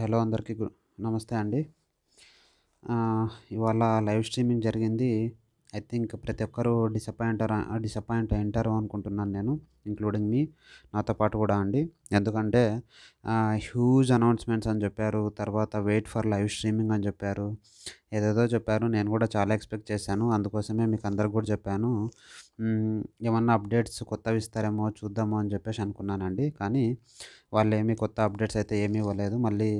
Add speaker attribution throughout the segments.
Speaker 1: hello అందరికీ నమస్తే అండి ఇవాళ లైవ్ స్ట్రీమింగ్ జరిగింది ఐ థింక్ ప్రతి ఒక్కరూ డిసప్పాయింట్ డిసప్పాయింట్ అయింటారు అనుకుంటున్నాను నేను ఇంక్లూడింగ్ మీ నాతో పాటు కూడా అండి ఎందుకంటే హ్యూజ్ అనౌన్స్మెంట్స్ అని చెప్పారు తర్వాత వెయిట్ ఫర్ లైవ్ స్ట్రీమింగ్ అని చెప్పారు ఏదేదో చెప్పారు నేను కూడా చాలా ఎక్స్పెక్ట్ చేశాను అందుకోసమే మీకు అందరికి కూడా చెప్పాను ఏమన్నా అప్డేట్స్ కొత్తవి ఇస్తారేమో చూద్దాము అని చెప్పేసి అనుకున్నానండి కానీ వాళ్ళు ఏమీ కొత్త అప్డేట్స్ అయితే ఏమీ ఇవ్వలేదు మళ్ళీ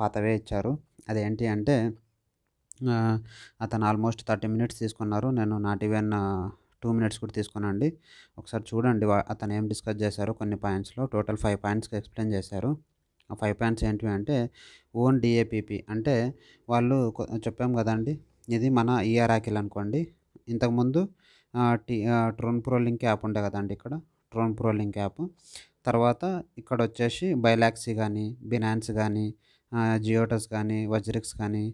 Speaker 1: పాతవే ఇచ్చారు అదేంటి అంటే అతను ఆల్మోస్ట్ థర్టీ మినిట్స్ తీసుకున్నారు నేను నాట్ ఈవెన్ టూ మినిట్స్ కూడా తీసుకున్నాండి ఒకసారి చూడండి అతను ఏం డిస్కస్ చేశారు కొన్ని పాయింట్స్లో టోటల్ ఫైవ్ పాయింట్స్కి ఎక్స్ప్లెయిన్ చేశారు ఆ ఫైవ్ పాయింట్స్ ఏంటివి అంటే ఓన్ డిఏపిపి అంటే వాళ్ళు చెప్పాం కదండి ఇది మన ఈఆర్ఆకిల్ అనుకోండి ఇంతకుముందు T Tron pro link app ఉండే కదండి ఇక్కడ ట్రోన్ ప్రో లింక్ యాప్ తర్వాత ఇక్కడ వచ్చేసి బైలాక్సీ కానీ బినాన్స్ కానీ జియోటస్ కానీ వజ్రిక్స్ కానీ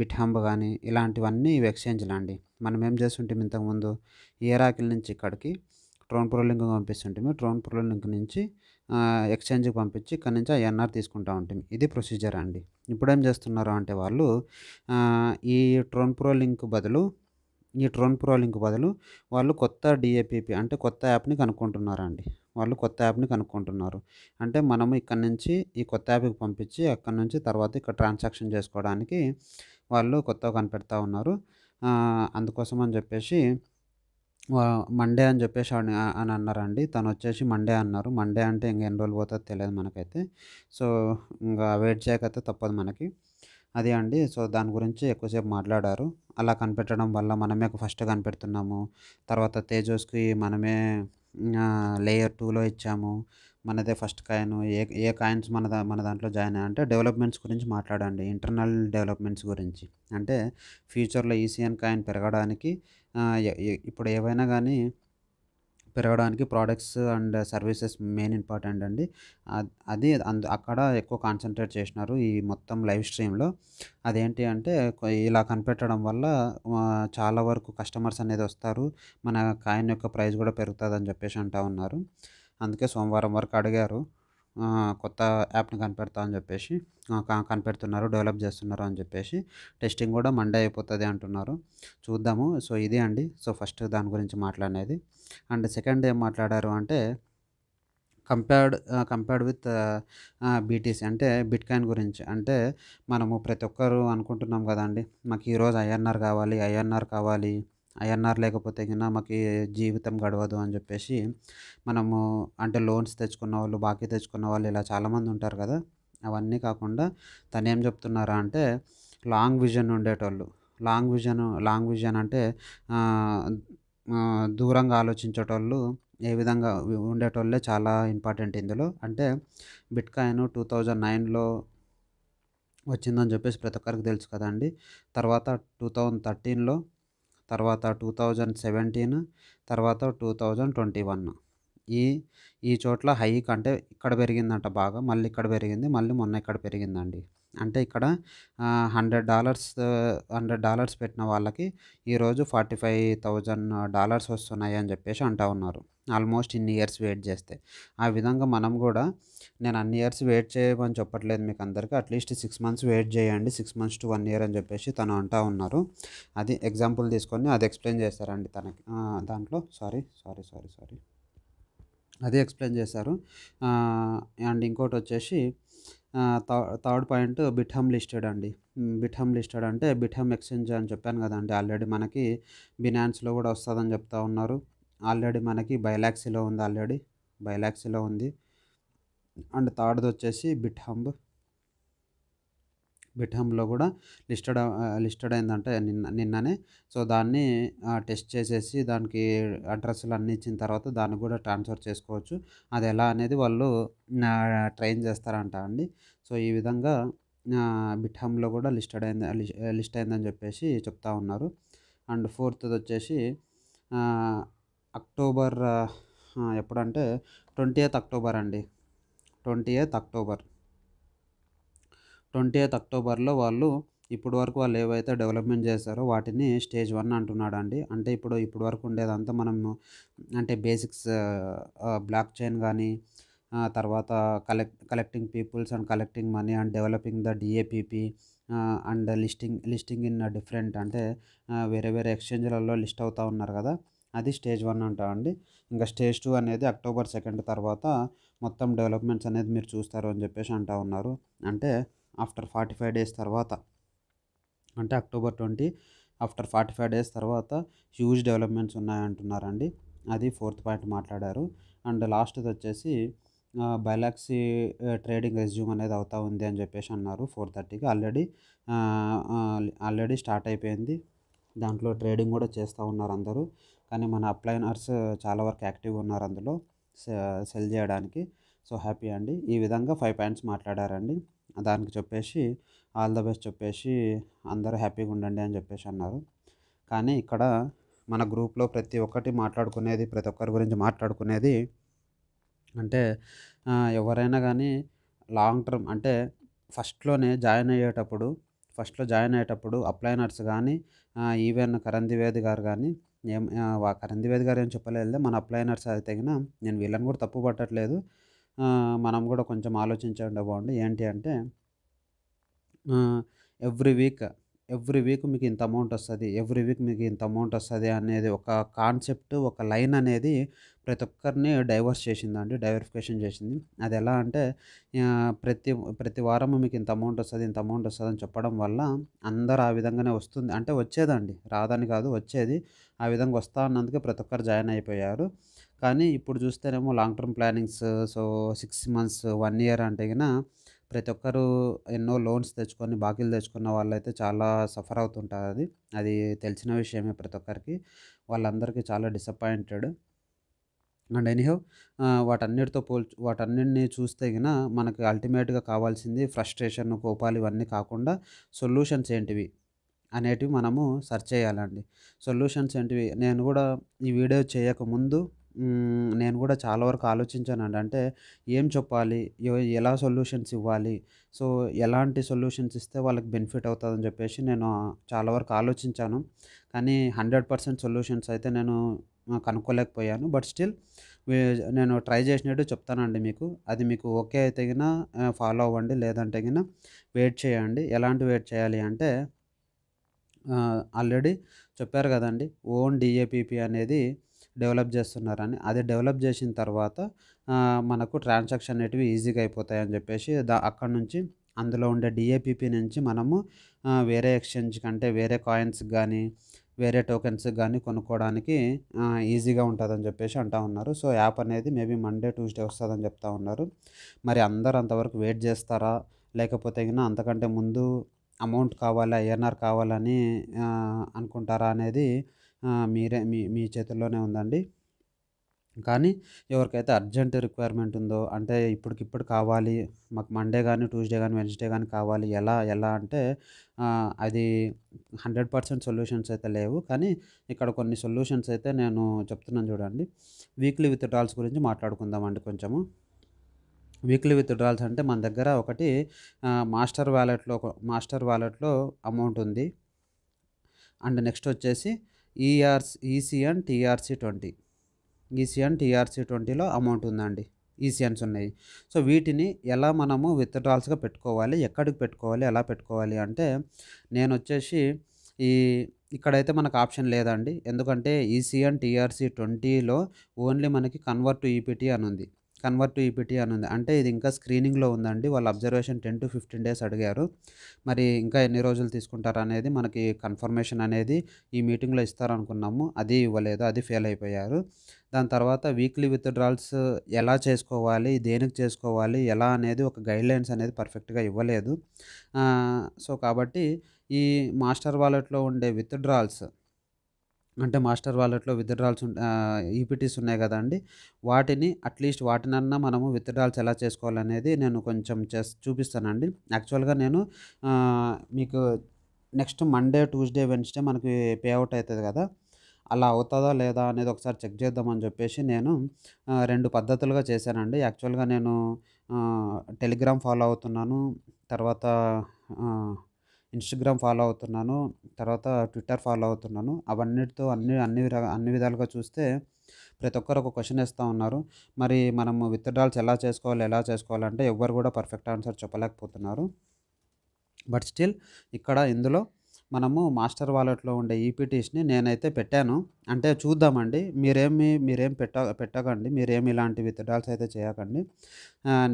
Speaker 1: బిట్హంబ్ కానీ ఇలాంటివన్నీ ఇవి ఎక్స్చేంజ్లు అండి మనం ఏం చేస్తుంటాం ఇంతకుముందు ఏరాకిల్ నుంచి ఇక్కడికి ట్రోన్ ప్రో లింక్ పంపిస్తుంటాము ట్రోన్ ప్రో లింక్ నుంచి ఎక్స్చేంజ్కి పంపించి ఇక్కడ నుంచి ఐఎన్ఆర్ తీసుకుంటూ ఉంటాం ఇది ప్రొసీజర్ అండి ఇప్పుడు ఏం చేస్తున్నారు అంటే వాళ్ళు ఈ ట్రోన్ ప్రో లింక్ బదులు ఈ ట్రోన్ ప్రో లింక్ బదులు వాళ్ళు కొత్త డిఏపిపి అంటే కొత్త యాప్ని కనుక్కుంటున్నారు అండి వాళ్ళు కొత్త యాప్ని కనుక్కుంటున్నారు అంటే మనము ఇక్కడ నుంచి ఈ కొత్త యాప్కి పంపించి అక్కడ నుంచి తర్వాత ఇక్కడ ట్రాన్సాక్షన్ చేసుకోవడానికి వాళ్ళు కొత్తగా కనిపెడతా ఉన్నారు అందుకోసం అని చెప్పేసి మండే అని చెప్పేసి అని అన్నారండి తను వచ్చేసి మండే అన్నారు మండే అంటే ఇంకా ఎన్ని రోజులు పోతుందో తెలియదు మనకైతే సో ఇంకా వెయిట్ చేయకపోతే తప్పదు మనకి అది అండి సో దాని గురించి ఎక్కువసేపు మాట్లాడారు అలా కనిపెట్టడం వల్ల మనమే ఫస్ట్ కనిపెడుతున్నాము తర్వాత తేజస్కి మనమే లేయర్ టూలో ఇచ్చాము మనదే ఫస్ట్ కాయిన్ ఏ ఏ కాయిన్స్ మన మన దాంట్లో జాయిన్ అంటే డెవలప్మెంట్స్ గురించి మాట్లాడండి ఇంటర్నల్ డెవలప్మెంట్స్ గురించి అంటే ఫ్యూచర్లో ఈసీఎన్ కాయిన్ పెరగడానికి ఇప్పుడు ఏవైనా కానీ పెరగడానికి products and services main important అండి అది అందు అక్కడ ఎక్కువ కాన్సన్ట్రేట్ చేసినారు ఈ మొత్తం లైవ్ స్ట్రీమ్లో అదేంటి అంటే ఇలా కనిపెట్టడం వల్ల చాలా వరకు కస్టమర్స్ అనేది వస్తారు మన కాయిన్ యొక్క ప్రైస్ కూడా పెరుగుతుందని చెప్పేసి అంటూ ఉన్నారు అందుకే సోమవారం వరకు అడిగారు కొత్త యాప్ని కనిపెడతా అని చెప్పేసి కనిపెడుతున్నారు డెవలప్ చేస్తున్నారు అని చెప్పేసి టెస్టింగ్ కూడా మండే అయిపోతుంది అంటున్నారు చూద్దాము సో ఇది అండి సో ఫస్ట్ దాని గురించి మాట్లాడినది అండ్ సెకండ్ ఏం మాట్లాడారు అంటే కంపేర్డ్ కంపేర్డ్ విత్ బీటీసీ అంటే బిట్కాయిన్ గురించి అంటే మనము ప్రతి ఒక్కరు అనుకుంటున్నాం కదండి మాకు ఈరోజు ఐఎన్ఆర్ కావాలి ఐఎన్ఆర్ కావాలి ఐఎన్ఆర్ లేకపోతే కింద మాకు జీవితం గడవదు అని చెప్పేసి మనము అంటే లోన్స్ తెచ్చుకున్న వాళ్ళు బాకీ తెచ్చుకున్న వాళ్ళు ఇలా చాలామంది ఉంటారు కదా అవన్నీ కాకుండా తను ఏం చెప్తున్నారా అంటే లాంగ్ విజన్ ఉండేటోళ్ళు లాంగ్ విజన్ లాంగ్ విజన్ అంటే దూరంగా ఆలోచించేటోళ్ళు ఏ విధంగా ఉండేటోళ్ళే చాలా ఇంపార్టెంట్ ఇందులో అంటే బిట్కాయిన్ టూ థౌజండ్ నైన్లో వచ్చిందని చెప్పేసి ప్రతి ఒక్కరికి తెలుసు కదండి తర్వాత టూ థౌజండ్ థర్టీన్లో తర్వాత టూ థౌజండ్ సెవెంటీన్ తర్వాత టూ థౌజండ్ ట్వంటీ వన్ ఈ ఈ చోట్ల హైక్ అంటే ఇక్కడ పెరిగిందంట బాగా మళ్ళీ ఇక్కడ పెరిగింది మళ్ళీ మొన్న ఇక్కడ పెరిగిందండి అంటే ఇక్కడ హండ్రెడ్ డాలర్స్ హండ్రెడ్ డాలర్స్ పెట్టిన వాళ్ళకి ఈరోజు ఫార్టీ ఫైవ్ థౌజండ్ డాలర్స్ వస్తున్నాయి అని చెప్పేసి అంటూ ఉన్నారు ఆల్మోస్ట్ ఇన్ని ఇయర్స్ వెయిట్ చేస్తే ఆ విధంగా మనం కూడా నేను అన్ని ఇయర్స్ వెయిట్ చేయమని చెప్పట్లేదు మీకు అందరికీ అట్లీస్ట్ సిక్స్ మంత్స్ వెయిట్ చేయండి six months to one year అని చెప్పేసి తను అంటూ ఉన్నారు అది ఎగ్జాంపుల్ తీసుకొని అది ఎక్స్ప్లెయిన్ చేస్తారండి తనకి దాంట్లో సారీ సారీ సారీ సారీ అది ఎక్స్ప్లెయిన్ చేశారు అండ్ ఇంకోటి వచ్చేసి థర్డ్ పాయింట్ బిఠమ్ లిస్టెడ్ అండి బిఠమ్ లిస్టెడ్ అంటే బిఠమ్ ఎక్స్చేంజ్ అని చెప్పాను కదండి ఆల్రెడీ మనకి బినాన్స్లో కూడా వస్తుందని చెప్తా ఉన్నారు ఆల్రెడీ మనకి బైలాక్సీలో ఉంది ఆల్రెడీ బైలాక్సీలో ఉంది అండ్ థర్డ్ది వచ్చేసి బిఠంబ్ బిట్హంలో కూడా లిస్టెడ్ లిస్టెడ్ అయిందంటే నిన్న నిన్ననే సో దాన్ని టెస్ట్ చేసేసి దానికి అడ్రస్లు అన్నీ ఇచ్చిన తర్వాత దాన్ని కూడా ట్రాన్స్ఫర్ చేసుకోవచ్చు అది ఎలా అనేది వాళ్ళు ట్రైన్ చేస్తారంట అండి సో ఈ విధంగా బిట్హంలో కూడా లిస్టెడ్ అయింది లిస్ట్ అయిందని చెప్పేసి చెప్తా ఉన్నారు అండ్ ఫోర్త్ వచ్చేసి అక్టోబర్ ఎప్పుడంటే ట్వంటీ ఎయిత్ అక్టోబర్ అండి twenty eighth October twenty eighth అక్టోబర్లో వాళ్ళు ఇప్పటి వరకు వాళ్ళు ఏవైతే డెవలప్మెంట్ చేశారో వాటిని స్టేజ్ వన్ అంటున్నాడు అండి అంటే ఇప్పుడు ఇప్పటి వరకు ఉండేదంతా మనం అంటే బేసిక్స్ బ్లాక్ చైన్ కానీ తర్వాత collect collecting peoples and collecting money and developing the dApp and listing listing in different అంటే వేరే వేరే ఎక్స్చేంజ్లలో లిస్ట్ అవుతూ ఉన్నారు కదా అది స్టేజ్ వన్ అంటామండి ఇంకా స్టేజ్ టూ అనేది అక్టోబర్ సెకండ్ తర్వాత మొత్తం డెవలప్మెంట్స్ అనేది మీరు చూస్తారు అని చెప్పేసి అంటా ఉన్నారు అంటే ఆఫ్టర్ ఫార్టీ ఫైవ్ డేస్ తర్వాత అంటే October twenty after forty five days తర్వాత హ్యూజ్ డెవలప్మెంట్స్ ఉన్నాయంటున్నారండి అది ఫోర్త్ పాయింట్ మాట్లాడారు అండ్ లాస్ట్ది వచ్చేసి బైలాక్సీ ట్రేడింగ్ రెజ్యూమ్ అనేది అవుతా ఉంది అని చెప్పేసి అన్నారు ఫోర్ థర్టీకి ఆల్రెడీ ఆల్రెడీ స్టార్ట్ అయిపోయింది దాంట్లో ట్రేడింగ్ కూడా చేస్తూ ఉన్నారు అందరూ కానీ మన అప్లైనర్స్ చాలా వరకు యాక్టివ్గా ఉన్నారు అందులో సెల్ చేయడానికి సో హ్యాపీ అండి ఈ విధంగా ఫైవ్ పాయింట్స్ మాట్లాడారండి దానికి చెప్పేసి ఆల్ ద బెస్ట్ చెప్పేసి అందరూ హ్యాపీగా ఉండండి అని చెప్పేసి అన్నారు కానీ ఇక్కడ మన గ్రూప్లో ప్రతి ఒక్కటి మాట్లాడుకునేది ప్రతి ఒక్కరి గురించి మాట్లాడుకునేది అంటే ఎవరైనా కానీ లాంగ్ టర్మ్ అంటే ఫస్ట్లోనే జాయిన్ అయ్యేటప్పుడు ఫస్ట్లో జాయిన్ అయ్యేటప్పుడు అప్లైనర్స్ కానీ ఈవెన్ కరణ్ ద్వివేది గారు కానీ ఏం కరణ్ ద్వివేది గారు ఏం చెప్పలేదు మన అప్లైనర్స్ అయితే తగిన నేను వీళ్ళని కూడా తప్పు పట్టట్లేదు మనం కూడా కొంచెం ఆలోచించండి బాగుంది ఏంటి అంటే ఎవ్రీ వీక్ ఎవ్రీ వీక్ మీకు ఇంత అమౌంట్ వస్తుంది ఎవ్రీ వీక్ మీకు ఇంత అమౌంట్ వస్తుంది అనేది ఒక కాన్సెప్ట్ ఒక లైన్ అనేది ప్రతి ఒక్కరిని డైవర్స్ చేసిందండి డైవర్ఫికేషన్ చేసింది అది ఎలా అంటే ప్రతి ప్రతి వారము మీకు ఇంత అమౌంట్ వస్తుంది ఇంత అమౌంట్ వస్తుంది అని చెప్పడం వల్ల అందరు ఆ విధంగానే వస్తుంది అంటే వచ్చేదండి రాదని కాదు వచ్చేది ఆ విధంగా వస్తా అన్నందుకే ప్రతి ఒక్కరు జాయిన్ అయిపోయారు కానీ ఇప్పుడు చూస్తేనేమో long term plannings so six months one year అంటే కన్నా ప్రతి ఒక్కరు ఎన్నో లోన్స్ తెచ్చుకొని బాకీలు తెచ్చుకున్న వాళ్ళైతే చాలా సఫర్ అవుతుంటారు అది అది తెలిసిన విషయమే ప్రతి ఒక్కరికి వాళ్ళందరికీ చాలా డిసప్పాయింటెడ్ అండ్ ఎనీహో వాటన్నిటితో పోల్ వాటన్నిటిని చూస్తే గిన మనకి అల్టిమేట్గా కావాల్సింది ఫ్రస్ట్రేషన్ కోపాలు ఇవన్నీ కాకుండా సొల్యూషన్స్ ఏంటివి అనేటివి మనము సెర్చ్ చేయాలండి సొల్యూషన్స్ ఏంటివి నేను కూడా ఈ వీడియో చేయకముందు నేను కూడా చాలా వరకు అండి అంటే ఏం చెప్పాలి ఎలా సొల్యూషన్స్ ఇవ్వాలి సో ఎలాంటి సొల్యూషన్స్ ఇస్తే వాళ్ళకి బెనిఫిట్ అవుతుందని చెప్పేసి నేను చాలా వరకు ఆలోచించాను కానీ హండ్రెడ్ పర్సెంట్ సొల్యూషన్స్ అయితే నేను కనుక్కోలేకపోయాను బట్ స్టిల్ నేను ట్రై చేసినట్టు చెప్తానండి మీకు అది మీకు ఓకే అయితే గిన ఫాలో అవ్వండి లేదంటే గిన వెయిట్ చేయండి ఎలాంటి వెయిట్ చేయాలి అంటే ఆల్రెడీ చెప్పారు కదండి ఓన్ డిఏపిపి అనేది డెవలప్ చేస్తున్నారని అది డెవలప్ చేసిన తర్వాత మనకు ట్రాన్సాక్షన్ అనేటివి ఈజీగా అయిపోతాయని చెప్పేసి దా అక్కడ నుంచి అందులో ఉండే డిఏపిపి నుంచి మనము వేరే ఎక్స్చేంజ్ కంటే వేరే కాయిన్స్ కానీ వేరే టోకెన్స్ కానీ కొనుక్కోవడానికి ఈజీగా ఉంటుందని చెప్పేసి అంటూ ఉన్నారు సో యాప్ అనేది మేబీ మండే ట్యూస్డే వస్తుందని చెప్తా ఉన్నారు మరి అందరు అంతవరకు వెయిట్ చేస్తారా లేకపోతే కన్నా అంతకంటే ముందు అమౌంట్ కావాలా ఏఎన్ఆర్ కావాలని అనుకుంటారా అనేది మీరే మీ మీ చేతుల్లోనే ఉందండి కానీ ఎవరికైతే అర్జెంట్ రిక్వైర్మెంట్ ఉందో అంటే ఇప్పటికిప్పుడు కావాలి మాకు మండే కానీ ట్యూస్డే కానీ వెన్స్డే కానీ కావాలి ఎలా ఎలా అంటే అది హండ్రెడ్ పర్సెంట్ సొల్యూషన్స్ అయితే లేవు కానీ ఇక్కడ కొన్ని సొల్యూషన్స్ అయితే నేను చెప్తున్నాను చూడండి వీక్లీ విత్ డ్రాల్స్ గురించి మాట్లాడుకుందామండి కొంచెము వీక్లీ విత్డ్రాల్స్ అంటే మన దగ్గర ఒకటి మాస్టర్ వ్యాలెట్లో మాస్టర్ వ్యాలెట్లో అమౌంట్ ఉంది అండ్ నెక్స్ట్ వచ్చేసి E R ECN TRC twenty ECN TRC ట్వంటీలో అమౌంట్ ఉందండి ఈసీఎన్స్ e ఉన్నాయి సో వీటిని ఎలా మనము విత్డ్రాల్స్గా పెట్టుకోవాలి ఎక్కడికి పెట్టుకోవాలి ఎలా పెట్టుకోవాలి అంటే నేను వచ్చేసి ఈ ఇక్కడైతే మనకు ఆప్షన్ లేదండి ఎందుకంటే ఈసీఎన్ టీఆర్సీ ట్వంటీలో ఓన్లీ మనకి కన్వర్ట్ ఈపీటీ e అని ఉంది కన్వర్ట్ టు ఈపీటీ అని ఉంది అంటే ఇది ఇంకా స్క్రీనింగ్లో ఉందండి వాళ్ళు observation ten to fifteen days అడిగారు మరి ఇంకా ఎన్ని రోజులు తీసుకుంటారు అనేది మనకి కన్ఫర్మేషన్ అనేది ఈ మీటింగ్లో ఇస్తారనుకున్నాము అది ఇవ్వలేదు అది ఫెయిల్ అయిపోయారు దాని తర్వాత వీక్లీ విత్డ్రాల్స్ ఎలా చేసుకోవాలి దేనికి చేసుకోవాలి ఎలా అనేది ఒక గైడ్లైన్స్ అనేది పర్ఫెక్ట్గా ఇవ్వలేదు సో కాబట్టి ఈ మాస్టర్ వాలెట్లో ఉండే విత్డ్రాల్స్ అంటే మాస్టర్ వాలెట్లో విత్డ్రాల్స్ ఈపీటీస్ ఉన్నాయి కదండి వాటిని అట్లీస్ట్ వాటినన్నా మనము విత్డ్రాల్స్ ఎలా చేసుకోవాలనేది నేను కొంచెం చే చూపిస్తానండి యాక్చువల్గా నేను మీకు నెక్స్ట్ మండే ట్యూస్డే వెన్స్డే మనకి పే అవుట్ అవుతుంది కదా అలా అవుతుందా లేదా అనేది ఒకసారి చెక్ చేద్దామని చెప్పేసి నేను రెండు పద్ధతులుగా చేశానండి యాక్చువల్గా నేను టెలిగ్రామ్ ఫాలో అవుతున్నాను తర్వాత ఇన్స్టాగ్రామ్ ఫాలో అవుతున్నాను తర్వాత ట్విట్టర్ ఫాలో అవుతున్నాను అవన్నిటితో అన్ని అన్ని అన్ని విధాలుగా చూస్తే ప్రతి ఒక్కరు ఒక క్వశ్చన్ వేస్తూ ఉన్నారు మరి మనము విత్డ్రాల్స్ ఎలా చేసుకోవాలి ఎలా చేసుకోవాలంటే ఎవ్వరు కూడా పర్ఫెక్ట్ ఆన్సర్ చెప్పలేకపోతున్నారు బట్ స్టిల్ ఇక్కడ ఇందులో మనము మాస్టర్ వాలెట్లో ఉండే ఈపీటీస్ని నేనైతే పెట్టాను అంటే చూద్దామండి మీరేమి మీరేం పెట్ట పెట్టకండి మీరేమి ఇలాంటి విత్డ్రాల్స్ అయితే చేయకండి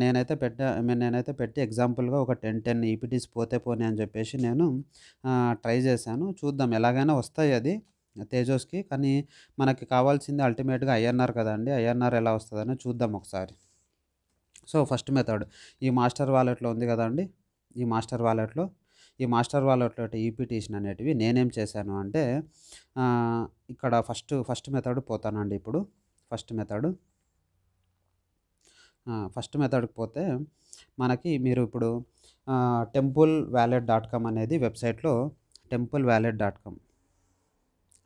Speaker 1: నేనైతే పెట్ట నేనైతే పెట్టి ఎగ్జాంపుల్గా ఒక టెన్ టెన్ ఈపీటీస్ పోతే పోనీ అని చెప్పేసి నేను ట్రై చేశాను చూద్దాం ఎలాగైనా వస్తాయి అది తేజోస్కి కానీ మనకి కావాల్సింది అల్టిమేట్గా ఐఎన్ఆర్ కదండి ఐఎన్ఆర్ ఎలా వస్తుందని చూద్దాం ఒకసారి సో ఫస్ట్ మెథడ్ ఈ మాస్టర్ వాలెట్లో ఉంది కదండి ఈ మాస్టర్ వాలెట్లో ఈ మాస్టర్ వాళ్ళతో ఈపీటీషన్ అనేటివి నేనేం చేశాను అంటే ఇక్కడ ఫస్ట్ ఫస్ట్ మెథడ్ పోతానండి ఇప్పుడు ఫస్ట్ మెథడ్ ఫస్ట్ మెథడ్కి పోతే మనకి మీరు ఇప్పుడు టెంపుల్ వ్యాలెట్ డాట్ కామ్ అనేది వెబ్సైట్లో టెంపుల్ వ్యాలెట్ డాట్ కామ్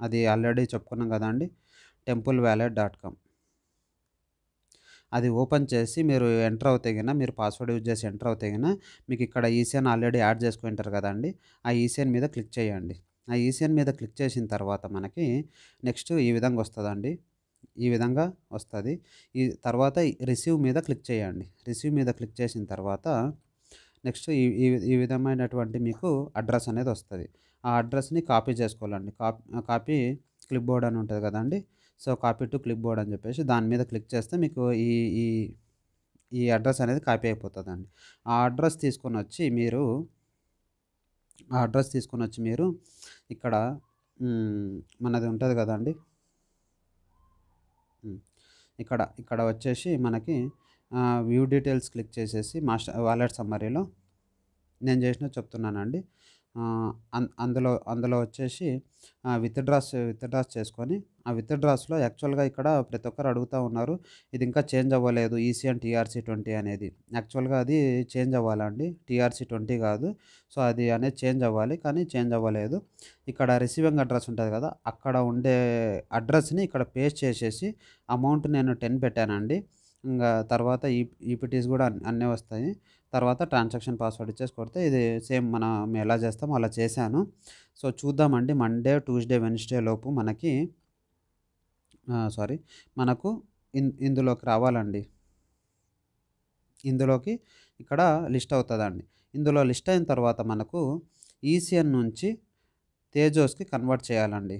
Speaker 1: అది ఆల్రెడీ చెప్పుకున్నాం కదండి టెంపుల్ వ్యాలెట్ డాట్ కామ్ అది ఓపెన్ చేసి మీరు ఎంటర్ అవుతే కన్నా మీరు పాస్వర్డ్ యూజ్ చేసి ఎంటర్ అవుతే కన్నా మీకు ఇక్కడ ఈసీఎన్ ఆల్రెడీ యాడ్ చేసుకుంటారు కదండి ఆ ఈసీఎన్ మీద క్లిక్ చేయండి ఆ ఈసీఎన్ మీద క్లిక్ చేసిన తర్వాత మనకి నెక్స్ట్ ఈ విధంగా వస్తుందండి ఈ విధంగా వస్తుంది ఈ తర్వాత రిసీవ్ మీద క్లిక్ చేయండి రిసీవ్ మీద క్లిక్ చేసిన తర్వాత నెక్స్ట్ ఈ ఈ విధమైనటువంటి మీకు అడ్రస్ అనేది వస్తుంది ఆ అడ్రస్ని కాపీ చేసుకోవాలండి కాపీ క్లిప్ బోర్డ్ అని ఉంటుంది కదండి so copy to clipboard అని చెప్పేసి దాని మీద క్లిక్ చేస్తే మీకు ఈ ఈ ఈ అడ్రస్ అనేది కాపీ అయిపోతుందండి ఆ అడ్రస్ తీసుకొని వచ్చి మీరు ఆ అడ్రస్ తీసుకొని వచ్చి మీరు ఇక్కడ మనది ఉంటుంది కదండి ఇక్కడ ఇక్కడ వచ్చేసి మనకి వ్యూ డీటెయిల్స్ క్లిక్ చేసేసి మాస్టర్ వాలెట్ సమ్మరీలో నేను చేసిన చెప్తున్నానండి అందులో అందులో వచ్చేసి విత్డ్రాస్ విత్డ్రాస్ చేసుకొని ఆ విత్డ్రాస్లో యాక్చువల్గా ఇక్కడ ప్రతి ఒక్కరు అడుగుతూ ఉన్నారు ఇది ఇంకా చేంజ్ అవ్వలేదు ఈసీ అండ్ టీఆర్సీ ట్వంటీ అనేది యాక్చువల్గా అది చేంజ్ అవ్వాలండి టీఆర్సీ ట్వంటీ కాదు సో అది అనేది చేంజ్ అవ్వాలి కానీ చేంజ్ అవ్వలేదు ఇక్కడ రిసీవింగ్ అడ్రస్ ఉంటుంది కదా అక్కడ ఉండే అడ్రస్ని ఇక్కడ పేస్ట్ చేసేసి అమౌంట్ నేను టెన్ పెట్టానండి ఇంకా తర్వాత ఈ ఈపిటీస్ కూడా అన్నీ వస్తాయి తర్వాత ట్రాన్సాక్షన్ పాస్వర్డ్ ఇచ్చేసి కొడితే ఇది సేమ్ మనం ఎలా చేస్తామో అలా చేశాను సో చూద్దామండి మండే ట్యూస్డే వెన్స్డే లోపు మనకి సారీ మనకు ఇన్ ఇందులోకి రావాలండి ఇందులోకి ఇక్కడ లిస్ట్ అవుతుందండి ఇందులో లిస్ట్ అయిన తర్వాత మనకు ఈసీఎన్ నుంచి తేజోస్కి కన్వర్ట్ చేయాలండి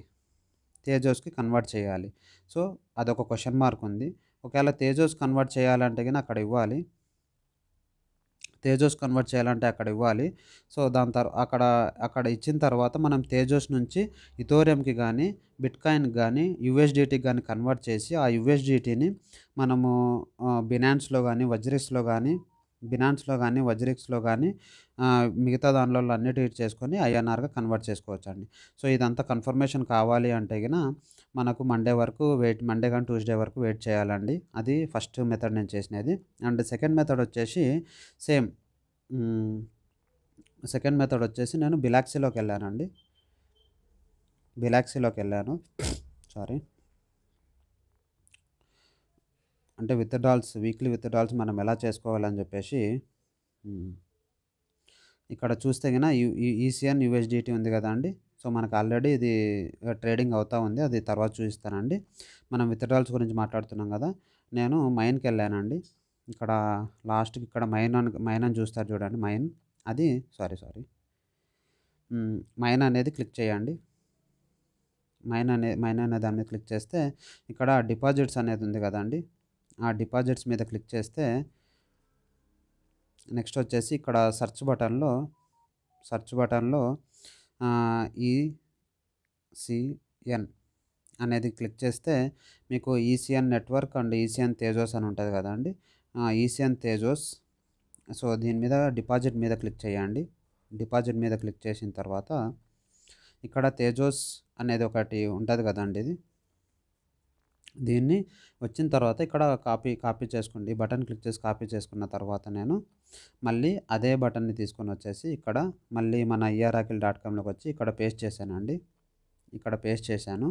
Speaker 1: తేజోస్కి కన్వర్ట్ చేయాలి సో అదొక క్వశ్చన్ మార్క్ ఉంది ఒకవేళ తేజోస్ కన్వర్ట్ చేయాలంటే కానీ అక్కడ ఇవ్వాలి తేజోస్ కన్వర్ట్ చేయాలంటే అక్కడ ఇవ్వాలి సో దాని తర్వాత అక్కడ అక్కడ ఇచ్చిన తర్వాత మనం తేజోస్ నుంచి ఇథోరియంకి కానీ బిట్కాయిన్కి కానీ యుఎస్డిటీకి కానీ కన్వర్ట్ చేసి ఆ యుఎస్డిటీని మనము బినాన్స్లో కానీ వజ్రిస్లో కానీ బినాన్స్లో కానీ వజ్రిక్స్లో కానీ మిగతా దానిలో అన్నిటి చేసుకొని ఐఎన్ఆర్గా కన్వర్ట్ చేసుకోవచ్చు అండి సో ఇదంతా కన్ఫర్మేషన్ కావాలి అంటే గిన మనకు మండే వరకు వెయిట్ మండే కానీ ట్యూస్డే వరకు వెయిట్ చేయాలండి అది ఫస్ట్ మెథడ్ నేను చేసినది అండ్ సెకండ్ మెథడ్ వచ్చేసి సేమ్ సెకండ్ మెథడ్ వచ్చేసి నేను బిలాక్సీలోకి వెళ్ళానండి బిలాక్సీలోకి వెళ్ళాను సారీ అంటే విత్డ్రాల్స్ వీక్లీ విత్డ్రాల్స్ మనం ఎలా చేసుకోవాలని చెప్పేసి ఇక్కడ చూస్తే కన్నా ఈసీఎన్ యూఎస్డిటీ ఉంది కదా అండి సో మనకు ఆల్రెడీ ఇది ట్రేడింగ్ అవుతూ ఉంది అది తర్వాత చూపిస్తానండి మనం విత్డ్రాల్స్ గురించి మాట్లాడుతున్నాం కదా నేను మైన్కి వెళ్ళానండి ఇక్కడ లాస్ట్కి ఇక్కడ మైన్ అని మైన్ అని చూస్తారు చూడండి మైన్ అది సారీ సారీ మైన్ అనేది క్లిక్ చేయండి మైన్ అనే మైన్ అనే దాన్ని క్లిక్ చేస్తే ఇక్కడ డిపాజిట్స్ అనేది ఉంది కదండి ఆ డిపాజిట్స్ మీద క్లిక్ చేస్తే నెక్స్ట్ వచ్చేసి ఇక్కడ సర్చ్ బటన్లో సర్చ్ బటన్లో ఈసిఎన్ అనేది క్లిక్ చేస్తే మీకు ECN network and ECN Tezos అని ఉంటుంది కదండి ఈసీఎన్ తేజోస్ సో దీని మీద డిపాజిట్ మీద క్లిక్ చేయండి డిపాజిట్ మీద క్లిక్ చేసిన తర్వాత ఇక్కడ తేజోస్ అనేది ఒకటి ఉంటుంది కదండి ఇది దీన్ని వచ్చిన తర్వాత ఇక్కడ కాపీ కాపీ చేసుకోండి బటన్ క్లిక్ చేసి కాపీ చేసుకున్న తర్వాత నేను మళ్ళీ అదే బటన్ని తీసుకొని వచ్చేసి ఇక్కడ మళ్ళీ మన ఐఆర్ఆకిల్ డాట్ కామ్లోకి వచ్చి ఇక్కడ పేస్ట్ చేశానండి ఇక్కడ పేస్ట్ చేశాను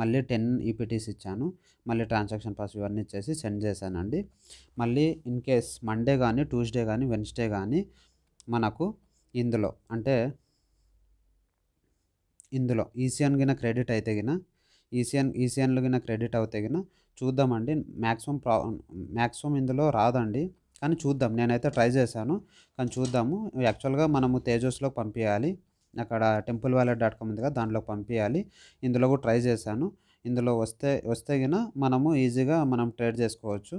Speaker 1: మళ్ళీ టెన్ ఈపీటీస్ ఇచ్చాను మళ్ళీ ట్రాన్సాక్షన్ పాస్ ఇవన్నీ ఇచ్చేసి సెండ్ చేశానండి మళ్ళీ ఇన్ కేస్ మండే కానీ ట్యూస్డే కానీ వెన్స్డే కానీ మనకు ఇందులో అంటే ఇందులో ఈసీఎన్ గిన క్రెడిట్ అయితే గినా ఈసీఎన్ ఈసీఎన్లు కింద క్రెడిట్ అవుతాయి కింద చూద్దామండి మ్యాక్సిమం ప్రా మ్యాక్సిమం ఇందులో రాదండి కానీ చూద్దాం నేనైతే ట్రై చేశాను కానీ చూద్దాము యాక్చువల్గా మనము తేజస్లో పంపించాలి అక్కడ టెంపుల్ వ్యాలెట్ డాట్ కామ్ ఉంది కదా దాంట్లో పంపించాలి ఇందులో కూడా ట్రై చేశాను ఇందులో వస్తే వస్తే గిన మనము ఈజీగా మనం ట్రేడ్ చేసుకోవచ్చు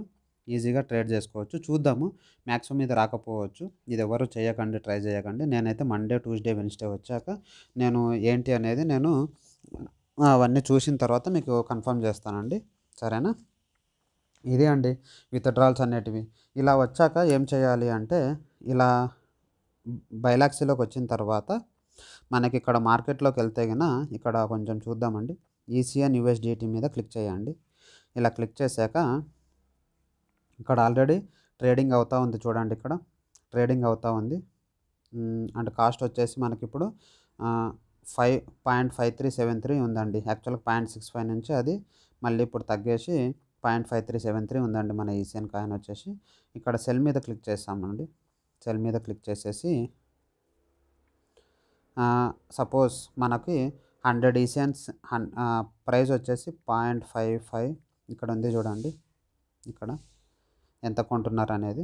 Speaker 1: ఈజీగా ట్రేడ్ చేసుకోవచ్చు చూద్దాము మ్యాక్సిమం ఇది రాకపోవచ్చు ఇది ఎవరు చేయకండి ట్రై చేయకండి నేనైతే మండే ట్యూస్డే వెన్స్డే వచ్చాక నేను ఏంటి అనేది నేను అవన్నీ చూసిన తర్వాత మీకు కన్ఫర్మ్ చేస్తానండి సరేనా ఇదే అండి విత్డ్రాల్స్ అనేటివి ఇలా వచ్చాక ఏం చేయాలి అంటే ఇలా బైలాక్సీలోకి వచ్చిన తర్వాత మనకి ఇక్కడ మార్కెట్లోకి వెళ్తే కనుక ఇక్కడ కొంచెం చూద్దామండి ఈసీఎన్ యూఎస్డిటీ మీద క్లిక్ చేయండి ఇలా క్లిక్ చేశాక ఇక్కడ ఆల్రెడీ ట్రేడింగ్ అవుతూ ఉంది చూడండి ఇక్కడ ట్రేడింగ్ అవుతూ ఉంది అండ్ కాస్ట్ వచ్చేసి మనకిప్పుడు five point five three seven three ఉందండి యాక్చువల్గా పాయింట్ సిక్స్ ఫైవ్ నుంచి అది మళ్ళీ ఇప్పుడు తగ్గేసి point five three seven three ఉందండి మన ఈసీఎన్ కాయిన్ వచ్చేసి ఇక్కడ సెల్ మీద క్లిక్ చేస్తామండి సెల్ మీద క్లిక్ చేసేసి సపోజ్ మనకి హండ్రెడ్ ఈసీఎన్స్ హన్ ప్రైస్ వచ్చేసి పాయింట్ ఫైవ్ ఫైవ్ ఇక్కడ ఉంది చూడండి ఇక్కడ ఎంత కొంటున్నారు అనేది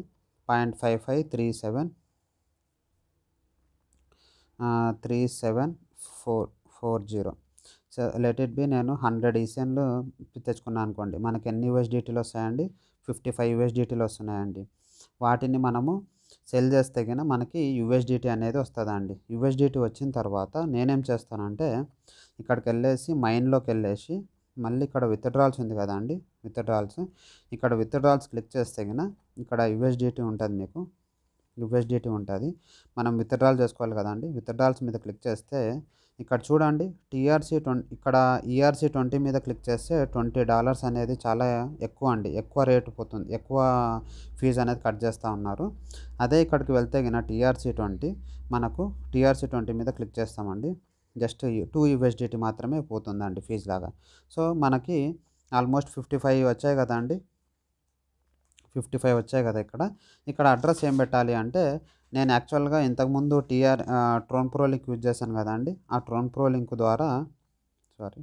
Speaker 1: point five five three seven three seven four four zero so let it be నేను హండ్రెడ్ ఈసెన్లు తెచ్చుకున్నాను అనుకోండి మనకి ఎన్ని యూఎస్ డీటీలు వస్తాయండి ఫిఫ్టీ ఫైవ్ యూఎస్ డీటీలు వస్తున్నాయండి వాటిని మనము సెల్ చేస్తే కనుక మనకి డీటీ అనేది వస్తుందండి డీటీ వచ్చిన తర్వాత నేనేం చేస్తానంటే ఇక్కడికి వెళ్ళేసి మైన్లోకి వెళ్ళేసి మళ్ళీ ఇక్కడ విత్డ్రాల్స్ ఉంది కదండి విత్డ్రాల్స్ ఇక్కడ విత్డ్రాల్స్ క్లిక్ చేస్తే కనుక ఇక్కడ డీటీ ఉంటుంది మీకు యుఎస్డిటి ఉంటుంది మనం విత్డ్రాల్ చేసుకోవాలి కదండి విత్డ్రాల్స్ మీద క్లిక్ చేస్తే ఇక్కడ చూడండి టీఆర్సీ ట్వంటీ ఇక్కడ ఈఆర్సీ ట్వంటీ మీద క్లిక్ చేస్తే ట్వంటీ డాలర్స్ అనేది చాలా ఎక్కువ అండి ఎక్కువ రేటు పోతుంది ఎక్కువ ఫీజు అనేది కట్ చేస్తూ ఉన్నారు అదే ఇక్కడికి వెళ్తే గిన టీఆర్సీ ట్వంటీ మనకు టీఆర్సీ ట్వంటీ మీద క్లిక్ చేస్తామండి జస్ట్ టూ యూఎస్డిటీ మాత్రమే పోతుందండి ఫీజు లాగా సో మనకి ఆల్మోస్ట్ ఫిఫ్టీ ఫైవ్ వచ్చాయి కదండి ఫిఫ్టీ ఫైవ్ వచ్చాయి కదా ఇక్కడ ఇక్కడ అడ్రస్ ఏం పెట్టాలి అంటే నేను యాక్చువల్గా ఇంతకుముందు T R Tron pro link use చేశాను కదా అండి ఆ ట్రోన్ ప్రో లింక్ ద్వారా సారీ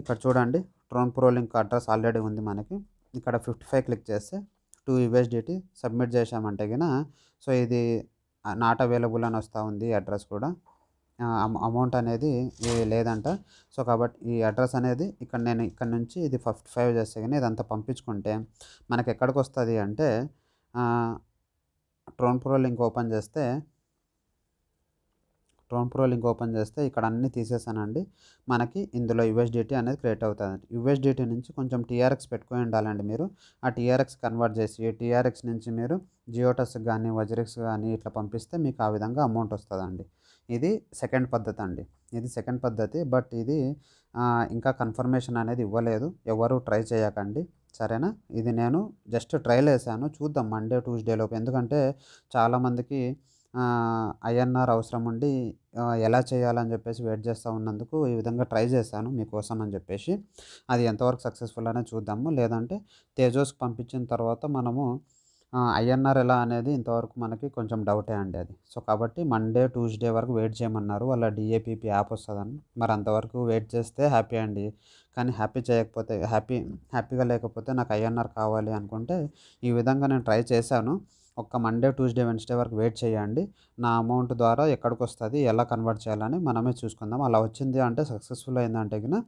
Speaker 1: ఇక్కడ చూడండి Tron pro link address already ఉంది మనకి ఇక్కడ ఫిఫ్టీ ఫైవ్ క్లిక్ చేస్తే టూ యూఎస్డిటీ సబ్మిట్ చేశామంటే గిన సో ఇది నాట్ అవైలబుల్ అని వస్తూ ఉంది అడ్రస్ కూడా అమౌంట్ అనేది లేదంట సో కాబట్టి ఈ అడ్రస్ అనేది ఇక్కడ నేను ఇక్కడ నుంచి ఇది ఫిఫ్టీ ఫైవ్ చేస్తే కానీ ఇదంతా పంపించుకుంటే మనకి ఎక్కడికి వస్తుంది అంటే ట్రోన్ ప్రో లింక్ ఓపెన్ చేస్తే ట్రోన్ ప్రో లింక్ ఓపెన్ చేస్తే ఇక్కడ అన్నీ తీసేసానండి మనకి ఇందులో యూఎస్డిటీ అనేది క్రియేట్ అవుతుంది యూఎస్డిటీ నుంచి కొంచెం టీఆర్ఎక్స్ పెట్టుకుని ఉండాలండి మీరు ఆ టీఆర్ఎక్స్ కన్వర్ట్ చేసి టీఆర్ఎక్స్ నుంచి మీరు జియోటస్ కానీ వజ్రిక్స్ కానీ ఇట్లా పంపిస్తే మీకు ఆ విధంగా అమౌంట్ వస్తుందండి ఇది సెకండ్ పద్ధతి అండి ఇది సెకండ్ పద్ధతి బట్ ఇది ఇంకా కన్ఫర్మేషన్ అనేది ఇవ్వలేదు ఎవరు ట్రై చేయకండి సరేనా ఇది నేను జస్ట్ ట్రై వేసాను చూద్దాం మండే ట్యూస్డేలోపు ఎందుకంటే చాలామందికి ఐఎన్ఆర్ అవసరం ఉండి ఎలా చేయాలని చెప్పేసి వెయిట్ చేస్తూ ఉన్నందుకు ఈ విధంగా ట్రై చేశాను మీకోసం అని చెప్పేసి అది ఎంతవరకు సక్సెస్ఫుల్ అనే చూద్దాము లేదంటే తేజోస్కి పంపించిన తర్వాత మనము ఐఎన్ఆర్ ఎలా అనేది ఇంతవరకు మనకి కొంచెం డౌటే అండి అది సో కాబట్టి మండే ట్యూస్డే వరకు వెయిట్ చేయమన్నారు వాళ్ళ డిఏపీపీ యాప్ వస్తుందని మరి అంతవరకు వెయిట్ చేస్తే హ్యాపీ అండి కానీ హ్యాపీ చేయకపోతే హ్యాపీ హ్యాపీగా లేకపోతే నాకు ఐఎన్ఆర్ కావాలి అనుకుంటే ఈ విధంగా నేను ట్రై చేశాను ఒక్క మండే ట్యూస్డే వెన్స్డే వరకు వెయిట్ చేయండి నా అమౌంట్ ద్వారా ఎక్కడికి వస్తుంది ఎలా కన్వర్ట్ చేయాలని మనమే చూసుకుందాం అలా వచ్చింది అంటే సక్సెస్ఫుల్ అయిందంటే కన్నా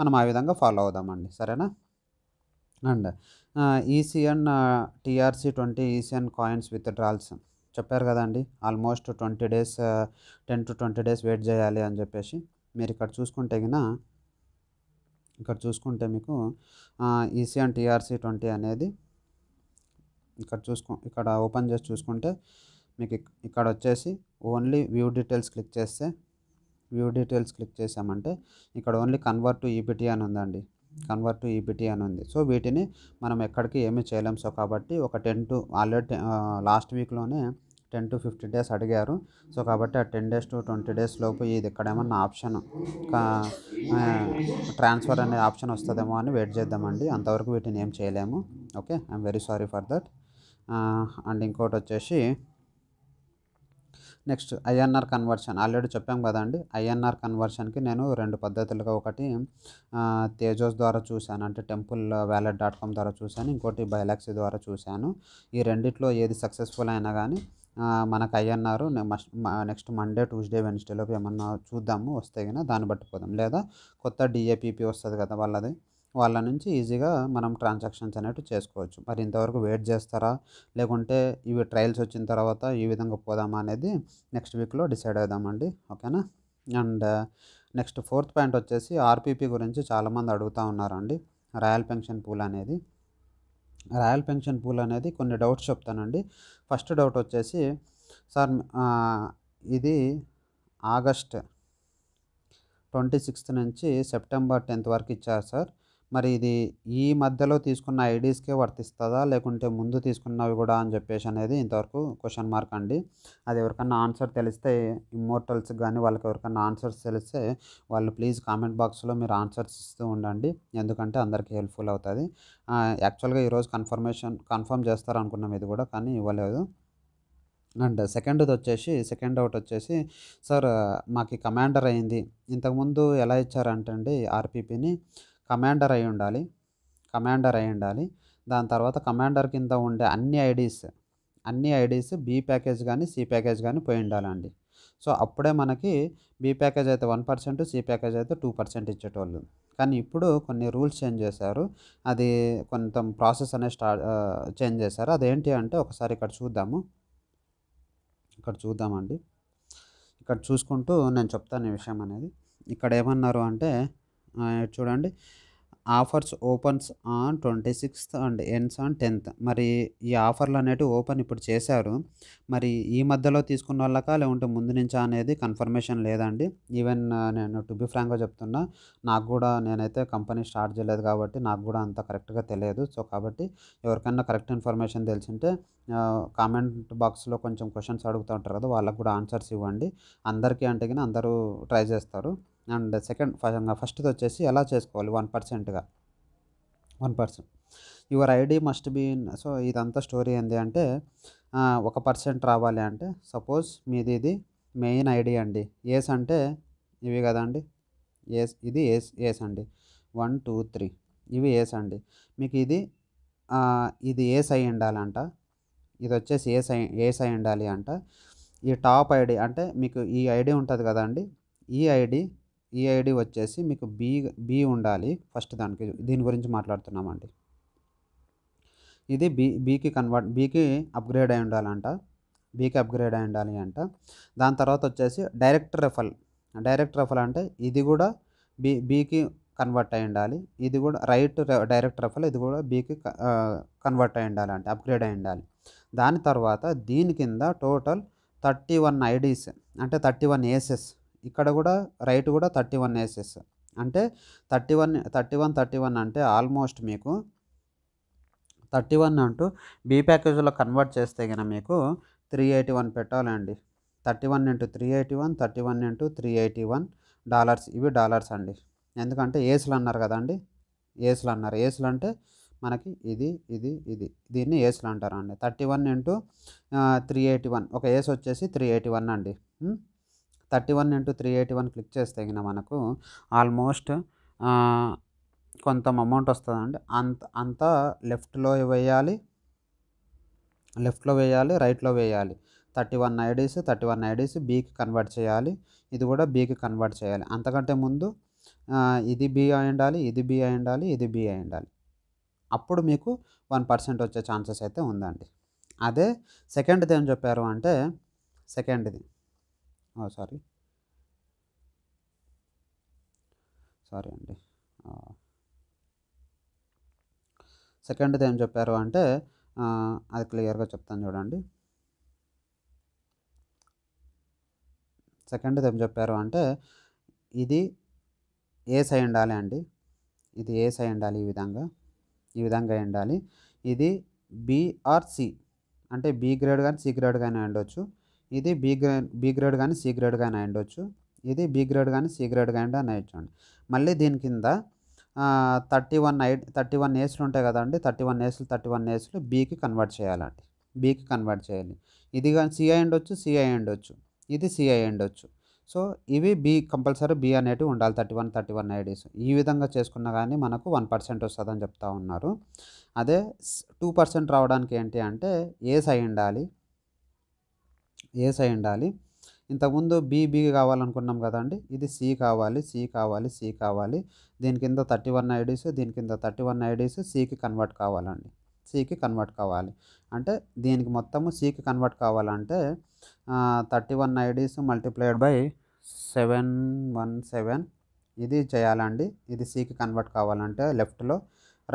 Speaker 1: మనం ఆ విధంగా ఫాలో అవుదామండి సరేనా and ECN TRC e twenty ECN coins withdrawals చెప్పారు కదండి almost twenty days ten to twenty days wait చేయాలి అని చెప్పేసి మీరు ఇక్కడ చూసుకుంటే గిన ఇక్కడ చూసుకుంటే మీకు ఈసీఎన్ టీఆర్సీ e ట్వంటీ అనేది ఇక్కడ చూసుకో ఇక్కడ ఓపెన్ చేసి చూసుకుంటే మీకు ఇక్కడ వచ్చేసి ఓన్లీ వ్యూ డీటెయిల్స్ క్లిక్ చేస్తే వ్యూ డీటెయిల్స్ క్లిక్ చేసామంటే ఇక్కడ ఓన్లీ కన్వర్ట్ టు ఈపీటీ అని ఉందండి కన్వర్ట్ టు ఈపీటీ అని ఉంది సో వీటిని మనం ఎక్కడికి ఏమీ చేయలేం సో కాబట్టి ఒక టెన్ టు ఆల్రెడీ లాస్ట్ వీక్లోనే టెన్ టు ఫిఫ్టీన్ డేస్ అడిగారు సో కాబట్టి ఆ ten days to twenty days లోపు ఇది ఇక్కడ ఏమన్నా ఆప్షన్ ట్రాన్స్ఫర్ అనే ఆప్షన్ వస్తుందేమో అని వెయిట్ చేద్దామండి అంతవరకు వీటిని ఏం చేయలేము okay I'm very sorry for that and ఇంకోటి వచ్చేసి నెక్స్ట్ ఐఎన్ఆర్ కన్వర్షన్ ఆల్రెడీ చెప్పాం కదండి ఐఎన్ఆర్ కన్వర్షన్కి నేను రెండు పద్ధతులుగా ఒకటి తేజోస్ ద్వారా చూశాను అంటే టెంపుల్ వ్యాలెట్ డాట్ కామ్ ద్వారా చూశాను ఇంకోటి బయలాక్సీ ద్వారా చూశాను ఈ రెండిట్లో ఏది సక్సెస్ఫుల్ అయినా కానీ మనకు అయ్యన్నారు నెక్స్ట్ మండే ట్యూస్డే వెన్స్డేలోపు ఏమన్నా చూద్దాము వస్తే కదా దాన్ని బట్టి పోదాం లేదా కొత్త డిఏపిపి వస్తుంది కదా వాళ్ళది వాళ్ళ నుంచి ఈజీగా మనం ట్రాన్సాక్షన్స్ అనేవి చేసుకోవచ్చు మరి ఇంతవరకు వెయిట్ చేస్తారా లేకుంటే ఇవి ట్రయల్స్ వచ్చిన తర్వాత ఈ విధంగా పోదామా అనేది నెక్స్ట్ వీక్లో డిసైడ్ అవుదామండి ఓకేనా అండ్ నెక్స్ట్ ఫోర్త్ పాయింట్ వచ్చేసి ఆర్పీపీ గురించి చాలామంది అడుగుతూ ఉన్నారండి రాయల్ పెన్షన్ పూల్ అనేది రాయల్ పెన్షన్ పూల్ అనేది కొన్ని డౌట్స్ చెప్తానండి ఫస్ట్ డౌట్ వచ్చేసి సార్ ఇది ఆగస్ట్ ట్వంటీ సిక్స్త్ నుంచి సెప్టెంబర్ టెన్త్ వరకు ఇచ్చారు సార్ మరి ఇది ఈ మధ్యలో తీసుకున్న ఐడీస్కే వర్తిస్తుందా లేకుంటే ముందు తీసుకున్నవి కూడా అని చెప్పేసి అనేది ఇంతవరకు క్వశ్చన్ మార్క్ అండి అది ఎవరికన్నా ఆన్సర్ తెలిస్తే ఇమ్మోర్టల్స్ కానీ వాళ్ళకి ఎవరికన్నా ఆన్సర్స్ తెలిస్తే వాళ్ళు ప్లీజ్ కామెంట్ బాక్స్లో మీరు ఆన్సర్స్ ఇస్తూ ఉండండి ఎందుకంటే అందరికీ హెల్ప్ఫుల్ అవుతుంది యాక్చువల్గా ఈరోజు కన్ఫర్మేషన్ కన్ఫర్మ్ చేస్తారనుకున్నాం ఇది కూడా కానీ ఇవ్వలేదు అండ్ సెకండ్ది వచ్చేసి సెకండ్ డౌట్ వచ్చేసి సార్ మాకు కమాండర్ అయింది ఇంతకుముందు ఎలా ఇచ్చారంటే అండి కమాండర్ అయి ఉండాలి కమాండర్ అయి ఉండాలి దాని తర్వాత కమాండర్ కింద ఉండే అన్ని ఐడీస్ అన్ని ఐడీస్ బి ప్యాకేజ్ కానీ సి ప్యాకేజ్ కానీ పోయి ఉండాలండి సో అప్పుడే మనకి బీ ప్యాకేజ్ అయితే వన్ పర్సెంట్ సి ప్యాకేజ్ అయితే టూ పర్సెంట్ ఇచ్చేటోళ్ళు కానీ ఇప్పుడు కొన్ని రూల్స్ చేంజ్ చేశారు అది కొంత ప్రాసెస్ అనేది స్టార్ట్ చేంజ్ చేశారు అదేంటి అంటే ఒకసారి ఇక్కడ చూద్దాము ఇక్కడ చూద్దామండి ఇక్కడ చూసుకుంటూ నేను చెప్తాను ఈ విషయం అనేది ఇక్కడ ఏమన్నారు అంటే చూడండి offers opens on twenty sixth and ends on tenth మరి ఈ ఆఫర్లు అనేవి ఓపెన్ ఇప్పుడు చేశారు మరి ఈ మధ్యలో తీసుకున్న వాళ్ళకా లేకుంటే ముందు నుంచా అనేది కన్ఫర్మేషన్ లేదండి ఈవెన్ నేను టు బి ఫ్రాంక్గా చెప్తున్నా నాకు కూడా నేనైతే కంపెనీ స్టార్ట్ చేయలేదు కాబట్టి నాకు కూడా అంత కరెక్ట్గా తెలియదు సో కాబట్టి ఎవరికైనా కరెక్ట్ ఇన్ఫర్మేషన్ తెలిసింటే కామెంట్ బాక్స్లో కొంచెం క్వశ్చన్స్ అడుగుతూ ఉంటారు కదా వాళ్ళకు కూడా ఆన్సర్స్ ఇవ్వండి అందరికీ అంటే కానీ అందరూ ట్రై చేస్తారు అండ్ సెకండ్ ఫస్ట్ది వచ్చేసి ఎలా చేసుకోవాలి వన్ పర్సెంట్గా one percent your ID must be so ఇదంతా స్టోరీ ఏంటి అంటే ఒక పర్సెంట్ రావాలి అంటే సపోజ్ మీది ఇది మెయిన్ ఐడి అండి ఏస్ అంటే ఇవి కదండి ఏస్ ఇది ఏస్ ఏస్ అండి వన్ టూ త్రీ ఇవి ఏస్ అండి మీకు ఇది ఇది ఏస్ అయి ఉండాలంట ఇది వచ్చేసి ఏస్ అయి ఏస్ అయి ఉండాలి అంట ఈ టాప్ ఐడి అంటే మీకు ఈ ఐడి ఉంటుంది కదండి ఈ ఐడి ఈ e ఐడి వచ్చేసి మీకు బీ బి ఉండాలి ఫస్ట్ దానికి దీని గురించి మాట్లాడుతున్నామండి ఇది బి బీకి కన్వర్ట్ బీకి అప్గ్రేడ్ అయి ఉండాలంట బీకి అప్గ్రేడ్ అయి ఉండాలి అంట దాని తర్వాత వచ్చేసి డైరెక్ట్ రెఫల్ డైరెక్ట్ రెఫల్ అంటే ఇది కూడా బీ బీకి కన్వర్ట్ అయి ఉండాలి ఇది కూడా రైట్ డైరెక్ట్ రెఫల్ ఇది కూడా బీకి కన్వర్ట్ అయి ఉండాలి అంటే అప్గ్రేడ్ అయి ఉండాలి దాని తర్వాత దీని కింద టోటల్ థర్టీ వన్ ఐడీస్ అంటే థర్టీ వన్ ఏసెస్ ఇక్కడ కూడా రైట్ కూడా థర్టీ వన్ ఏసెస్ అంటే thirty one thirty one thirty one అంటే ఆల్మోస్ట్ మీకు థర్టీ వన్ అంటూ బీ ప్యాకేజ్లో కన్వర్ట్ చేస్తే కనుక మీకు త్రీ ఎయిటీ వన్ పెట్టాలండి thirty one into three eighty one thirty one into three eighty one dollars ఇవి డాలర్స్ అండి ఎందుకంటే ఏసులు అన్నారు కదండి ఏసులు అన్నారు ఏసులు అంటే మనకి ఇది ఇది ఇది దీన్ని ఏసులు అంటారు అండి thirty one into three eighty one ఒక ఏస్ వచ్చేసి త్రీ ఎయిటీ వన్ అండి thirty one into three eighty one click చేస్తే కింద మనకు ఆల్మోస్ట్ కొంత అమౌంట్ వస్తుందండి అంత అంతా లెఫ్ట్లో వేయాలి లెఫ్ట్లో వేయాలి రైట్లో వేయాలి thirty one IDs thirty one IDs బీకి కన్వర్ట్ చేయాలి ఇది కూడా బీకి కన్వర్ట్ చేయాలి అంతకంటే ముందు ఇది బీ అయి ఉండాలి ఇది బీ అయి ఉండాలి ఇది బీ అయి ఉండాలి అప్పుడు మీకు వన్ పర్సెంట్ వచ్చే ఛాన్సెస్ అయితే ఉందండి అదే సెకండ్ది ఏం చెప్పారు అంటే సెకండ్ది సారీ సారీ అండి సెకండ్ది ఏం చెప్పారు అంటే అది క్లియర్గా చెప్తాను చూడండి సెకండ్ది ఏం చెప్పారు అంటే ఇది ఏ సై ఉండాలి అండి ఇది ఏ సై ఉండాలి ఈ విధంగా ఈ విధంగా ఉండాలి ఇది బిఆర్సి అంటే బి గ్రేడ్ కానీ సి గ్రేడ్ కానీ ఉండొచ్చు ఇది బి గ్రేడ్ బి గ్రేడ్ కానీ సి గ్రేడ్ కానీ అయ్యుండొచ్చు ఇది బి గ్రేడ్ కానీ సి గ్రేడ్ కానీ అనేయచ్చండి మళ్ళీ దీని కింద thirty one I thirty one ఏస్లు ఉంటాయి కదండి థర్టీ వన్ ఏస్లు థర్టీ వన్ ఏస్లు బీకి కన్వర్ట్ చేయాలండి బీకి కన్వర్ట్ చేయాలి ఇది కానీ సిఐ ఉండొచ్చు సిఐ ఉండొచ్చు ఇది సిఐ ఉండొచ్చు సో ఇవి బి కంపల్సరీ బి అనేటివి ఉండాలి thirty one thirty one IDs ఈ విధంగా చేసుకున్నా కానీ మనకు వన్ పర్సెంట్ వస్తుందని చెప్తా ఉన్నారు అదే టూ పర్సెంట్ రావడానికి ఏంటి అంటే ఏస్ అయి ఉండాలి ఏ సై ఉండాలి ఇంతకుముందు బీబీ కావాలనుకున్నాం కదండి ఇది సి కావాలి సి కావాలి సి కావాలి దీని కింద థర్టీ వన్ ఐడీస్ దీని కింద థర్టీ వన్ ఐడీస్ సికి కన్వర్ట్ కావాలండి సికి కన్వర్ట్ కావాలి అంటే దీనికి మొత్తము సికి కన్వర్ట్ కావాలంటే thirty one IDs multiplied by seven one seven ఇది చేయాలండి ఇది సికి కన్వర్ట్ కావాలంటే లెఫ్ట్లో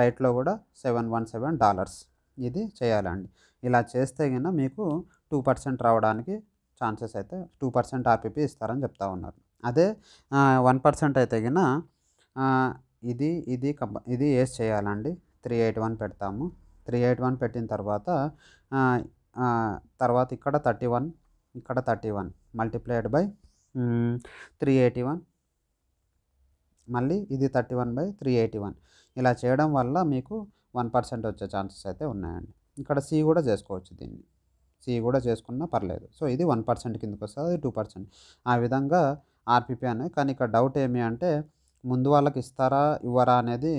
Speaker 1: రైట్లో కూడా సెవెన్ వన్ సెవెన్ డాలర్స్ ఇది చేయాలండి ఇలా చేస్తే కన్నా మీకు టూ పర్సెంట్ రావడానికి ఛాన్సెస్ అయితే టూ పర్సెంట్ ఆర్పిపి ఇస్తారని చెప్తా ఉన్నారు అదే వన్ పర్సెంట్ అయితే గిన ఇది ఇది ఇది ఏస్ చేయాలండి త్రీ ఎయిట్ వన్ పెడతాము త్రీ ఎయిట్ వన్ పెట్టిన తర్వాత తర్వాత ఇక్కడ థర్టీ వన్ ఇక్కడ thirty one multiplied by three eighty one మళ్ళీ ఇది thirty one by three eighty one ఇలా చేయడం వల్ల మీకు వన్ పర్సెంట్ వచ్చే ఛాన్సెస్ అయితే ఉన్నాయండి ఇక్కడ సి కూడా చేసుకోవచ్చు దీన్ని సి కూడా చేసుకున్నా పర్లేదు సో ఇది వన్ పర్సెంట్ కిందకి వస్తుంది అది టూ పర్సెంట్ ఆ విధంగా ఆర్పిపి అనేది కానీ ఇక్కడ డౌట్ ఏమి అంటే ముందు వాళ్ళకి ఇస్తారా ఇవ్వరా అనేది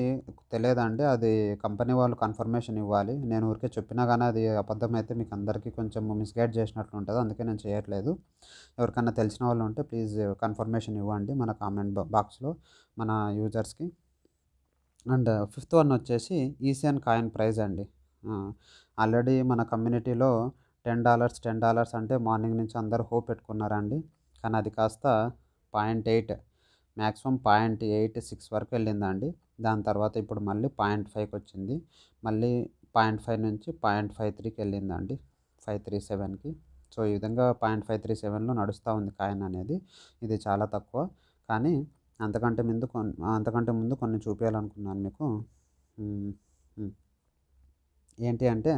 Speaker 1: తెలియదండి అది కంపెనీ వాళ్ళు కన్ఫర్మేషన్ ఇవ్వాలి నేను ఊరికే చెప్పినా కానీ అది అబద్ధమైతే మీకు అందరికీ కొంచెం మిస్గైడ్ చేసినట్లు ఉంటుంది అందుకే నేను చేయట్లేదు ఎవరికైనా తెలిసిన వాళ్ళు ఉంటే ప్లీజ్ కన్ఫర్మేషన్ ఇవ్వండి మన కామెంట్ బాక్స్లో మన యూజర్స్కి అండ్ ఫిఫ్త్ వన్ వచ్చేసి ఈసియన్ కాయిన్ ప్రైజ్ అండి ఆల్రెడీ మన కమ్యూనిటీలో టెన్ డాలర్స్ టెన్ డాలర్స్ అంటే మార్నింగ్ నుంచి అందరు హోప్ పెట్టుకున్నారండి కానీ అది కాస్త point eight maximum point eight six వరకు వెళ్ళిందండి దాని తర్వాత ఇప్పుడు మళ్ళీ పాయింట్ ఫైవ్కి వచ్చింది మళ్ళీ పాయింట్ ఫైవ్ నుంచి పాయింట్ ఫైవ్ త్రీకి వెళ్ళిందండి ఫైవ్ త్రీ సెవెన్కి సో ఈ విధంగా పాయింట్ ఫైవ్ త్రీ సెవెన్లో నడుస్తూ ఉంది కాయిన్ అనేది ఇది చాలా తక్కువ కానీ అంతకంటే ముందు కొన్ని అంతకంటే ముందు కొన్ని చూపించాలనుకున్నాను మీకు ఏంటి అంటే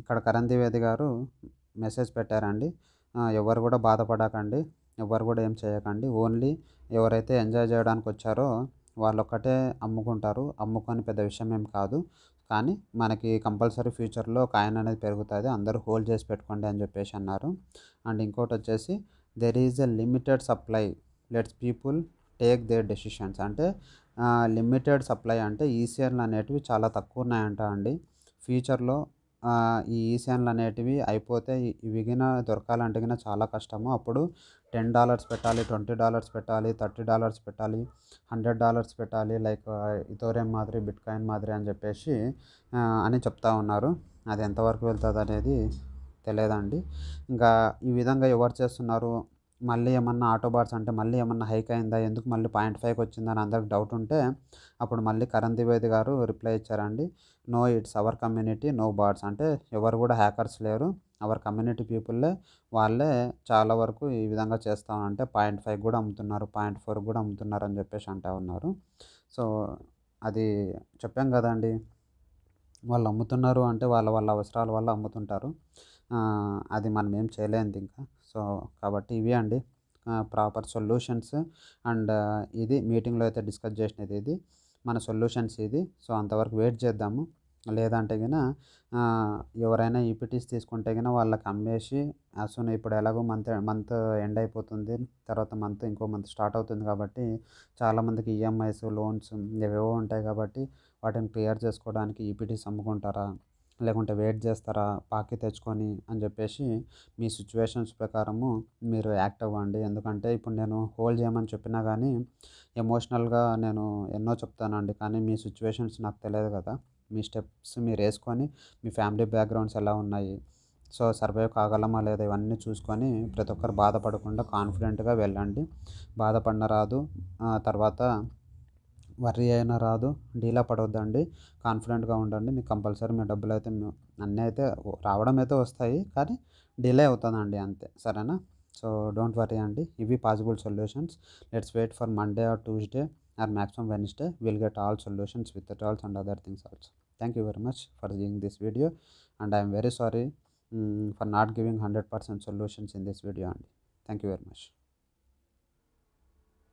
Speaker 1: ఇక్కడ కరణ్ ద్వివేది గారు మెసేజ్ పెట్టారండి ఎవరు కూడా బాధపడకండి ఎవరు కూడా ఏం చేయకండి ఓన్లీ ఎవరైతే ఎంజాయ్ చేయడానికి వచ్చారో వాళ్ళు ఒక్కటే అమ్ముకుంటారు అమ్ముకొని పెద్ద విషయం ఏం కాదు కానీ మనకి కంపల్సరీ ఫ్యూచర్లో కాయన్ అనేది పెరుగుతుంది అందరూ హోల్డ్ చేసి పెట్టుకోండి అని చెప్పేసి అన్నారు అండ్ ఇంకోటి వచ్చేసి there is a limited supply let's people take their decisions అంటే లిమిటెడ్ సప్లై అంటే ఈసీఆర్లు అనేటివి చాలా తక్కువ ఉన్నాయంట అండి ఫ్యూచర్లో ఈ ఈశాన్లు అనేటివి అయిపోతే ఇవి దొరకాలంటే కన్నా చాలా కష్టము అప్పుడు టెన్ డాలర్స్ పెట్టాలి ట్వంటీ డాలర్స్ పెట్టాలి థర్టీ డాలర్స్ పెట్టాలి హండ్రెడ్ డాలర్స్ పెట్టాలి లైక్ ఇథోరియం మాదిరి బిట్కాయిన్ మాదిరి అని చెప్పేసి అని చెప్తా ఉన్నారు అది ఎంతవరకు వెళ్తుంది అనేది తెలియదండి ఇంకా ఈ విధంగా ఎవరు చేస్తున్నారు మళ్ళీ ఏమన్నా ఆటో బార్స్ అంటే మళ్ళీ ఏమన్నా హైక్ అయిందా ఎందుకు మళ్ళీ పాయింట్ ఫైవ్కి వచ్చిందని అందరికి డౌట్ ఉంటే అప్పుడు మళ్ళీ కరణ్ ద్వివేది గారు రిప్లై ఇచ్చారండి no it's our community no boards అంటే ఎవరు కూడా హ్యాకర్స్ లేరు అవర్ కమ్యూనిటీ పీపుల్లే వాళ్ళే చాలా వరకు ఈ విధంగా చేస్తామంటే పాయింట్ ఫైవ్ కూడా అమ్ముతున్నారు పాయింట్ ఫోర్ కూడా అమ్ముతున్నారు అని చెప్పేసి అంటూ ఉన్నారు సో అది చెప్పాం కదండి వాళ్ళు అమ్ముతున్నారు అంటే వాళ్ళ వాళ్ళ అవసరాల వల్ల అమ్ముతుంటారు అది మనం ఏం చేయలేదు ఇంకా సో కాబట్టి ఇవి అండి ప్రాపర్ సొల్యూషన్స్ అండ్ ఇది మీటింగ్లో అయితే డిస్కస్ చేసినది ఇది మన సొల్యూషన్స్ ఇది సో అంతవరకు వెయిట్ చేద్దాము లేదంటే గిన ఎవరైనా ఈపీటీస్ తీసుకుంటే గిన వాళ్ళకి అమ్మేసి అసలు ఇప్పుడు ఎలాగో మంత్ మంత్ ఎండ్ అయిపోతుంది తర్వాత మంత్ ఇంకో మంత్ స్టార్ట్ అవుతుంది కాబట్టి చాలామందికి ఈఎంఐస్ లోన్స్ ఇవేవో ఉంటాయి కాబట్టి వాటిని క్లియర్ చేసుకోవడానికి ఈపీటీస్ అమ్ముకుంటారా లేకుంటే వెయిట్ చేస్తారా పాకి తెచ్చుకొని అని చెప్పేసి మీ సిచ్యువేషన్స్ ప్రకారము మీరు యాక్ట్ అవ్వండి ఎందుకంటే ఇప్పుడు నేను హోల్డ్ చేయమని చెప్పినా కానీ ఎమోషనల్గా నేను ఎన్నో చెప్తానండి కానీ మీ సిచ్యువేషన్స్ నాకు తెలియదు కదా మీ స్టెప్స్ మీరు వేసుకొని మీ ఫ్యామిలీ బ్యాక్గ్రౌండ్స్ ఎలా ఉన్నాయి సో సర్వైవ్ కాగలమా లేదా ఇవన్నీ చూసుకొని ప్రతి ఒక్కరు బాధపడకుండా కాన్ఫిడెంట్గా వెళ్ళండి బాధపడిన రాదు తర్వాత వర్రీ అయినా రాదు డీలా పడవద్దండి కాన్ఫిడెంట్గా ఉండండి మీకు కంపల్సరీ మీ డబ్బులు అయితే అన్నీ అయితే రావడం అయితే వస్తాయి కానీ డిలే అవుతుందండి అంతే సరేనా సో డోంట్ వరీ అండి ఇవి possible solutions let's wait for Monday or Tuesday or maximum Wednesday will get all solutions with all and other things also thank you very much for seeing this video and I'm very sorry for not giving hundred percent solutions in this video అండి thank you very much